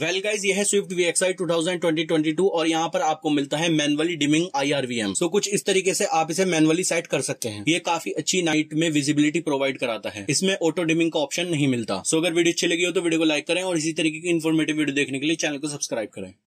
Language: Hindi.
वेल गाइज यह है स्विफ्ट ट्वेंटी ट्वेंटी टू और यहाँ पर आपको मिलता है मैनुअली डिमिंग आईआरवीएम सो कुछ इस तरीके से आप इसे मैनुअली सेट कर सकते हैं ये काफी अच्छी नाइट में विजिबिलिटी प्रोवाइड कराता है इसमें ऑटो डिमिंग का ऑप्शन नहीं मिलता सो so, अगर वीडियो अच्छी लगी हो तो वीडियो को लाइक करें और इसी तरीके की इन्फॉर्मेटिव वीडियो देखने के लिए चैनल को सब्सक्राइब करें